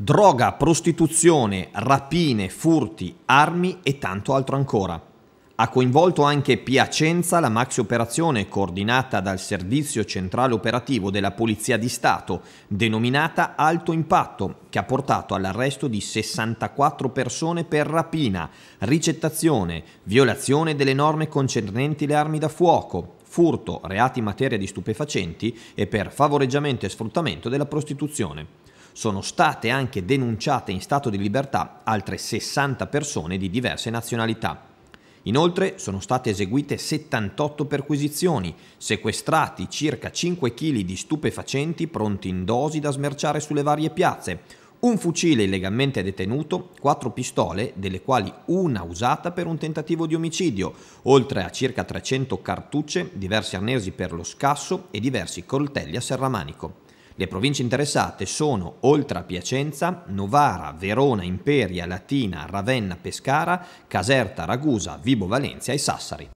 droga, prostituzione, rapine, furti, armi e tanto altro ancora. Ha coinvolto anche Piacenza la maxi operazione coordinata dal Servizio Centrale Operativo della Polizia di Stato, denominata Alto Impatto, che ha portato all'arresto di 64 persone per rapina, ricettazione, violazione delle norme concernenti le armi da fuoco, furto, reati in materia di stupefacenti e per favoreggiamento e sfruttamento della prostituzione. Sono state anche denunciate in stato di libertà altre 60 persone di diverse nazionalità. Inoltre sono state eseguite 78 perquisizioni, sequestrati circa 5 kg di stupefacenti pronti in dosi da smerciare sulle varie piazze, un fucile illegalmente detenuto, quattro pistole, delle quali una usata per un tentativo di omicidio, oltre a circa 300 cartucce, diversi arnesi per lo scasso e diversi coltelli a serramanico. Le province interessate sono, oltre a Piacenza, Novara, Verona, Imperia, Latina, Ravenna, Pescara, Caserta, Ragusa, Vibo Valencia e Sassari.